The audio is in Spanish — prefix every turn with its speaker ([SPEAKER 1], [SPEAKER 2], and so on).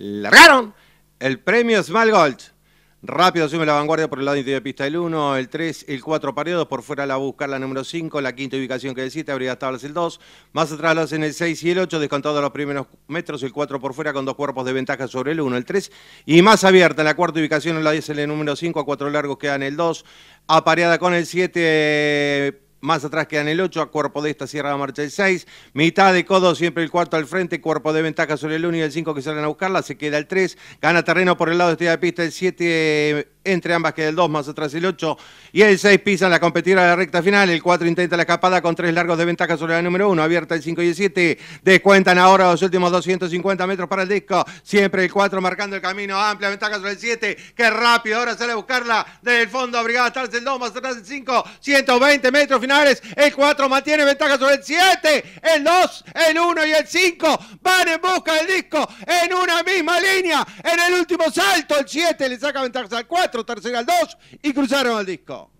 [SPEAKER 1] largaron el premio Small Gold. Rápido asume la vanguardia por el lado interior de pista el 1, el 3, el 4 pareados, por fuera la busca, buscar la número 5, la quinta ubicación que el 7, habría tablas el 2, más atrás lo hacen el 6 y el 8, Descontado los primeros metros, el 4 por fuera con dos cuerpos de ventaja sobre el 1, el 3, y más abierta en la cuarta ubicación la 10 el número 5, a cuatro largos quedan el 2, apareada con el 7 más atrás quedan el 8, a cuerpo de esta cierra la marcha el 6. Mitad de codo, siempre el 4 al frente, cuerpo de ventaja sobre el 1 y el 5 que salen a buscarla. Se queda el 3, gana terreno por el lado de este de pista el 7 entre ambas que el 2, más atrás el 8 y el 6 pisan la competir a la recta final, el 4 intenta la escapada con 3 largos de ventaja sobre la número 1, abierta el 5 y el 7, descuentan ahora los últimos 250 metros para el disco, siempre el 4 marcando el camino, amplia ventaja sobre el 7, Qué rápido, ahora sale a buscarla Desde el fondo, abrigada a el 2, más atrás el 5, 120 metros finales, el 4 mantiene ventaja sobre el 7, el 2, el 1 y el 5, van en busca del disco en una misma línea, en el último salto, el 7 le saca ventaja al 4, 4, tercera al 2 y cruzaron al disco.